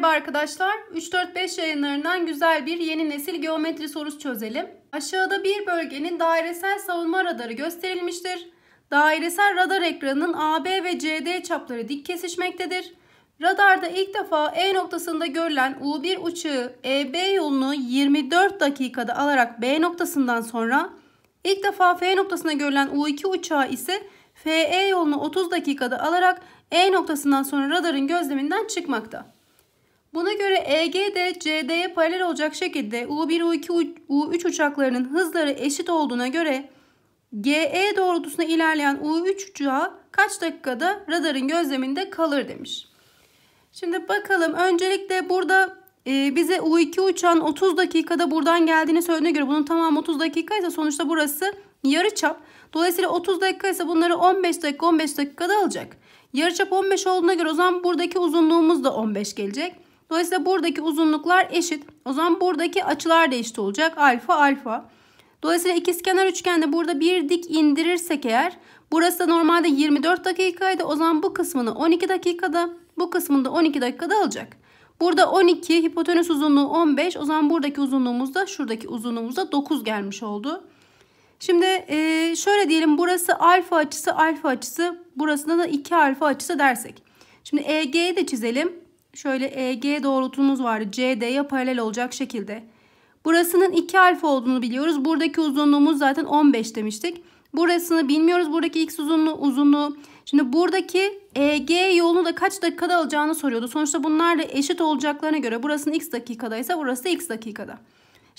Merhaba arkadaşlar. 3-4-5 yayınlarından güzel bir yeni nesil geometri sorusu çözelim. Aşağıda bir bölgenin dairesel savunma radarı gösterilmiştir. Dairesel radar ekranının AB ve CD çapları dik kesişmektedir. Radarda ilk defa E noktasında görülen U1 uçağı EB yolunu 24 dakikada alarak B noktasından sonra ilk defa F noktasına görülen U2 uçağı ise FE yolunu 30 dakikada alarak E noktasından sonra radarın gözleminden çıkmakta. Buna göre EG de CD'ye paralel olacak şekilde U1, U2, U3 uçaklarının hızları eşit olduğuna göre GE doğrultusuna ilerleyen U3 uçağı kaç dakikada radarın gözleminde kalır demiş. Şimdi bakalım öncelikle burada e, bize U2 uçağın 30 dakikada buradan geldiğini söylediğine göre bunun tamamı 30 dakika ise sonuçta burası yarı çap. Dolayısıyla 30 dakika ise bunları 15 dakika 15 dakikada alacak. Yarı çap 15 olduğuna göre o zaman buradaki uzunluğumuz da 15 gelecek. Dolayısıyla buradaki uzunluklar eşit. O zaman buradaki açılar da eşit olacak. Alfa alfa. Dolayısıyla ikizkenar üçgende burada bir dik indirirsek eğer burası da normalde 24 dakikaydı. O zaman bu kısmını 12 dakikada bu kısmını da 12 dakikada alacak. Burada 12 hipotenüs uzunluğu 15 o zaman buradaki uzunluğumuz da şuradaki uzunluğumuz da 9 gelmiş oldu. Şimdi e, şöyle diyelim burası alfa açısı alfa açısı burasında da 2 alfa açısı dersek. Şimdi EG'yi de çizelim şöyle EG doğrultumuz vardı. CD'ye paralel olacak şekilde. Burasının 2 alfa olduğunu biliyoruz. Buradaki uzunluğumuz zaten 15 demiştik. Burasını bilmiyoruz. Buradaki x uzunluğu uzunluğu. Şimdi buradaki EG yolunu da kaç dakikada alacağını soruyordu. Sonuçta bunlar da eşit olacaklarına göre burasının x dakikadaysa burası da x dakikada.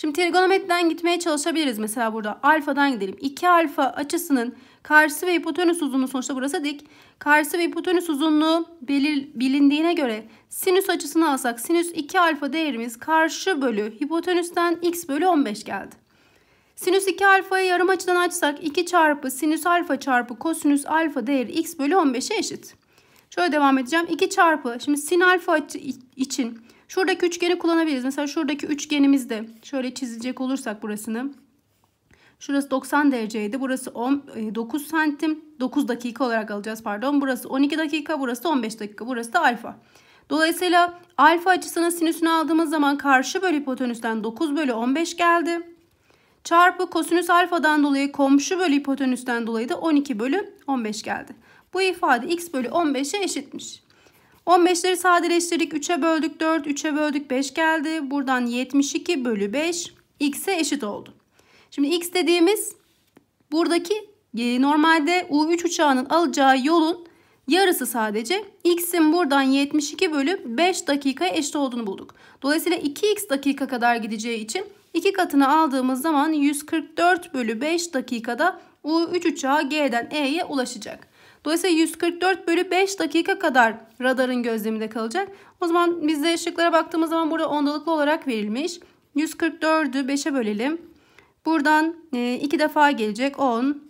Şimdi trigonometriden gitmeye çalışabiliriz. Mesela burada alfadan gidelim. 2 alfa açısının karşısı ve hipotenüs uzunluğu sonuçta burası dik. Karşısı ve hipotenüs uzunluğu belir, bilindiğine göre sinüs açısını alsak sinüs 2 alfa değerimiz karşı bölü hipotenüsten x bölü 15 geldi. Sinüs 2 alfayı yarım açıdan açsak 2 çarpı sinüs alfa çarpı kosinüs alfa değeri x bölü 15'e eşit. Şöyle devam edeceğim. 2 çarpı. Şimdi sin alfa için şuradaki üçgeni kullanabiliriz. Mesela şuradaki üçgenimizde şöyle çizecek olursak burasını. Şurası 90 dereceydi. Burası 10, 9 e, santim. 9 dakika olarak alacağız pardon. Burası 12 dakika. Burası 15 dakika. Burası da alfa. Dolayısıyla alfa açısının sinüsünü aldığımız zaman karşı bölü hipotenüsten 9 bölü 15 geldi. Çarpı kosinüs alfadan dolayı komşu bölü hipotenüsten dolayı da 12 bölü 15 geldi. Bu ifade x bölü 15'e eşitmiş. 15'leri sadeleştirdik. 3'e böldük 4, 3'e böldük 5 geldi. Buradan 72 bölü 5 x'e eşit oldu. Şimdi x dediğimiz buradaki e, normalde U3 uçağının alacağı yolun yarısı sadece. X'in buradan 72 bölü 5 dakikaya eşit olduğunu bulduk. Dolayısıyla 2x dakika kadar gideceği için 2 katını aldığımız zaman 144 bölü 5 dakikada U3 uçağı G'den E'ye ulaşacak. Dolayısıyla 144 bölü 5 dakika kadar radarın gözleminde kalacak. O zaman biz de ışıklara baktığımız zaman burada ondalıklı olarak verilmiş. 144'ü 5'e bölelim. Buradan 2 e, defa gelecek 10.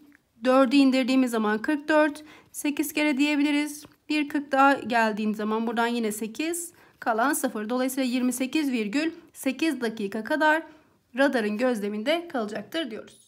4'ü indirdiğimiz zaman 44. 8 kere diyebiliriz. 1 40 daha geldiğin zaman buradan yine 8 kalan 0. Dolayısıyla 28,8 dakika kadar radarın gözleminde kalacaktır diyoruz.